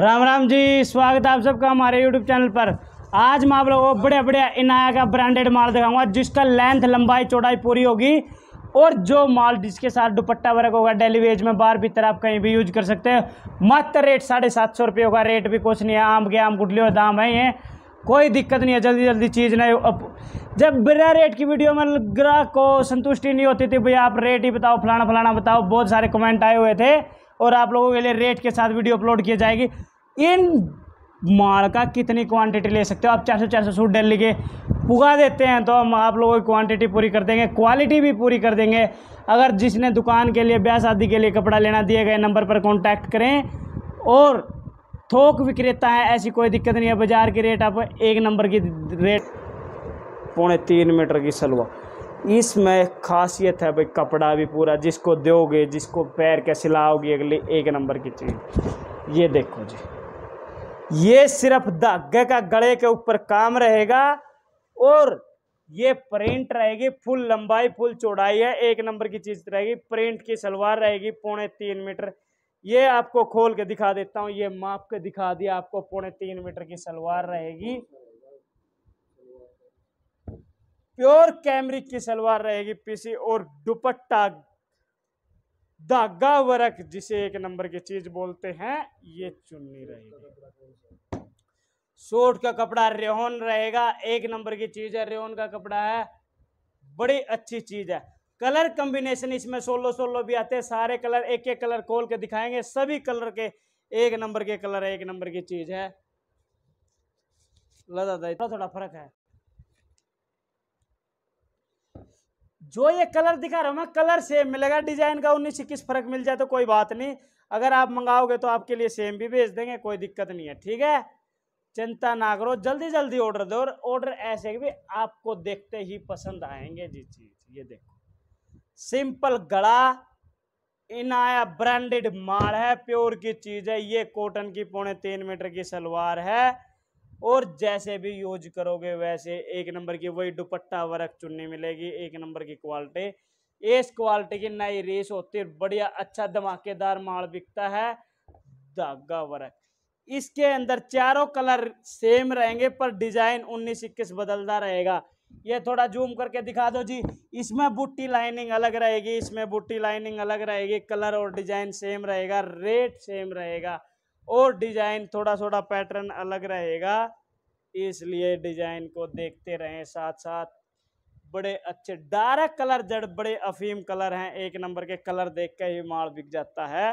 राम राम जी स्वागत है आप सबका हमारे यूट्यूब चैनल पर आज मैं आप लोगों को बढ़िया बढ़िया इनाया का ब्रांडेड माल दिखाऊंगा जिसका लेंथ लंबाई चौड़ाई पूरी होगी और जो माल जिसके साथ दुपट्टा वर्क होगा डेली वेज में बार भीतर आप कहीं भी यूज कर सकते हैं मात्र रेट साढ़े सात सौ रुपये होगा रेट भी कुछ नहीं है आम के आम गुटली और दाम है ये कोई दिक्कत नहीं है जल्दी जल्दी चीज़ नहीं अब जब बिना रेट की वीडियो में ग्राहक को संतुष्टि नहीं होती थी भैया आप रेट ही बताओ फलाना फलाना बताओ बहुत सारे कमेंट आए हुए थे और आप लोगों के लिए रेट के साथ वीडियो अपलोड की जाएगी इन माल का कितनी क्वांटिटी ले सकते हो आप चार सौ चार सौ सूट डाल लीजिए पुगा देते हैं तो हम आप लोगों की क्वांटिटी पूरी कर देंगे क्वालिटी भी पूरी कर देंगे अगर जिसने दुकान के लिए ब्याह शादी के लिए कपड़ा लेना दिए गए नंबर पर कॉन्टैक्ट करें और थोक विक्रेता है ऐसी कोई दिक्कत नहीं है बाज़ार की रेट आप एक नंबर की रेट पौने तीन मीटर की सलवा इसमें खासियत है भाई कपड़ा भी पूरा जिसको दोगे जिसको पैर के सिलाओगे अगले एक नंबर की चीज़ ये देखो जी ये सिर्फ धागे का गले के ऊपर काम रहेगा और ये प्रिंट रहेगी फुल लंबाई फुल चौड़ाई है एक नंबर की चीज़ रहेगी प्रिंट की सलवार रहेगी पौने तीन मीटर ये आपको खोल के दिखा देता हूँ ये माप के दिखा दिया आपको पौने तीन मीटर की सलवार रहेगी प्योर कैमरिक की सलवार रहेगी पीसी और दुपट्टा धागा वर्क जिसे एक नंबर की चीज बोलते हैं ये चुन्नी रहेगी सूट का कपड़ा रेहन रहेगा एक नंबर की चीज है रेहन का कपड़ा है बड़ी अच्छी चीज है कलर कॉम्बिनेशन इसमें सोलो सोलो भी आते हैं सारे कलर एक एक कलर खोल के दिखाएंगे सभी कलर के एक नंबर के कलर है एक नंबर की चीज है लदा थोड़ा थोड़ा फर्क है जो ये कलर दिखा रहा हूँ ना कलर सेम मिलेगा डिजाइन का उन्नीस इक्कीस फर्क मिल जाए तो कोई बात नहीं अगर आप मंगाओगे तो आपके लिए सेम भी भेज देंगे कोई दिक्कत नहीं है ठीक है चिंता ना करो जल्दी जल्दी ऑर्डर दो और ऑर्डर ऐसे भी आपको देखते ही पसंद आएंगे जी चीज ये देखो सिंपल गड़ा इनाया ब्रांडेड माल है प्योर की चीज है ये कॉटन की पौने तीन मीटर की सलवार है और जैसे भी यूज करोगे वैसे एक नंबर की वही दुपट्टा वर्क चुनने मिलेगी एक नंबर की क्वालिटी इस क्वालिटी की नई रेस होती है बढ़िया अच्छा धमाकेदार माल बिकता है धागा वर्क इसके अंदर चारों कलर सेम रहेंगे पर डिजाइन उन्नीस इक्कीस बदलता रहेगा ये थोड़ा जूम करके दिखा दो जी इसमें बूटी लाइनिंग अलग रहेगी इसमें बूटी लाइनिंग अलग रहेगी कलर और डिजाइन सेम रहेगा रेट सेम रहेगा और डिज़ाइन थोड़ा थोड़ा पैटर्न अलग रहेगा इसलिए डिज़ाइन को देखते रहें साथ साथ बड़े अच्छे डार्क कलर जड़ बड़े अफीम कलर हैं एक नंबर के कलर देख के ही माल बिक जाता है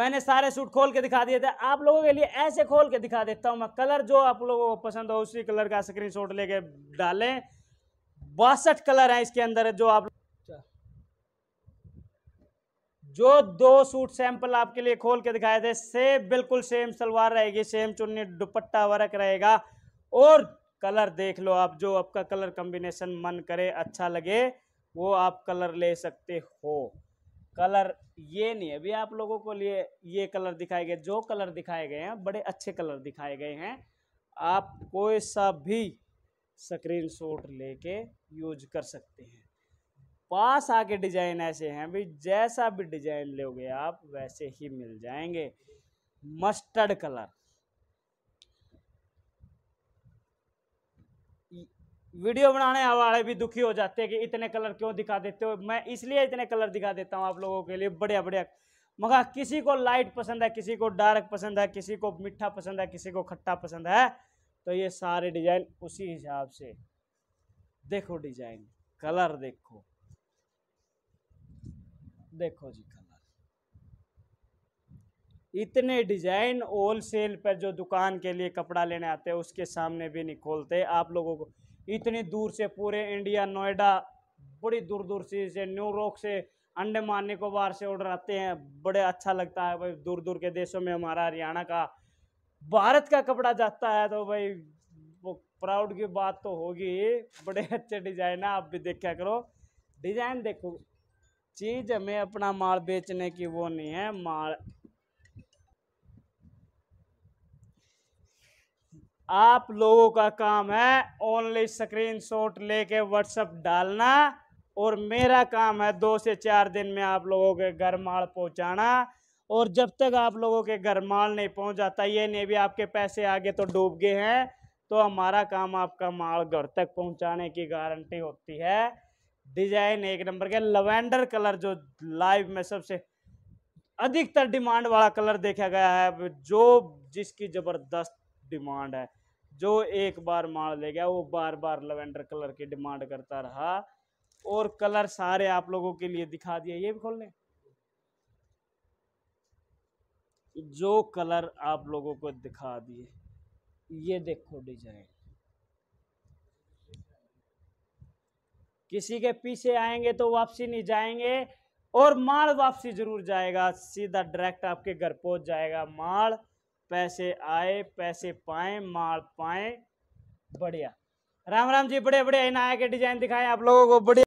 मैंने सारे सूट खोल के दिखा दिए थे आप लोगों के लिए ऐसे खोल के दिखा देता हूँ मैं कलर जो आप लोगों को पसंद हो उसी कलर का स्क्रीनशॉट लेके डालें बासठ कलर है इसके अंदर जो आप जो दो सूट सैंपल आपके लिए खोल के दिखाए थे से बिल्कुल सेम सलवार रहेगी सेम चुन्नी दुपट्टा वर्क रहेगा और कलर देख लो आप जो आपका कलर कॉम्बिनेशन मन करे अच्छा लगे वो आप कलर ले सकते हो कलर ये नहीं अभी आप लोगों को लिए ये कलर दिखाए गए जो कलर दिखाए गए हैं बड़े अच्छे कलर दिखाए गए हैं आप कोई सा भी स्क्रीन शॉट लेके यूज कर सकते हैं पास आके डिजाइन ऐसे हैं भी जैसा भी डिजाइन लोगे आप वैसे ही मिल जाएंगे मस्टर्ड कलर वीडियो बनाने वाले भी दुखी हो जाते हैं कि इतने कलर क्यों दिखा देते हो मैं इसलिए इतने कलर दिखा देता हूं आप लोगों के लिए बढ़िया बढ़िया मगर किसी को लाइट पसंद है किसी को डार्क पसंद है किसी को मीठा पसंद है किसी को खट्टा पसंद है तो ये सारे डिजाइन उसी हिसाब से देखो डिजाइन कलर देखो देखो जी कलर इतने डिजाइन होल सेल पर जो दुकान के लिए कपड़ा लेने आते हैं उसके सामने भी नहीं खोलते आप लोगों को इतनी दूर से पूरे इंडिया नोएडा बड़ी दूर दूर से से न्यूयॉर्क से अंडमान निकोबार से ऑर्डर आते हैं बड़े अच्छा लगता है भाई दूर दूर के देशों में हमारा हरियाणा का भारत का कपड़ा जाता है तो भाई वो प्राउड की बात तो होगी बड़े अच्छे डिजाइन है आप भी देखा करो डिजाइन देखो चीज हमें अपना माल बेचने की वो नहीं है माल आप लोगों का काम है ओनली स्क्रीनशॉट लेके व्हाट्सएप डालना और मेरा काम है दो से चार दिन में आप लोगों के घर माल पहुंचाना और जब तक आप लोगों के घर माल नहीं पहुंच जाता ये नहीं भी आपके पैसे आगे तो डूब गए हैं तो हमारा काम आपका माल घर तक पहुंचाने की गारंटी होती है डिजाइन एक नंबर के लवेंडर कलर जो लाइव में सबसे अधिकतर डिमांड वाला कलर देखा गया है जो जिसकी ज़बरदस्त डिमांड है जो एक बार मार ले गया वो बार बार लवेंडर कलर की डिमांड करता रहा और कलर सारे आप लोगों के लिए दिखा दिए ये भी खोल लें जो कलर आप लोगों को दिखा दिए ये देखो डिजाइन किसी के पीछे आएंगे तो वापसी नहीं जाएंगे और माल वापसी जरूर जाएगा सीधा डायरेक्ट आपके घर पहुंच जाएगा माल पैसे आए पैसे पाए माल पाए बढ़िया राम राम जी बड़े बड़े नाया के डिजाइन दिखाए आप लोगों को बढ़िया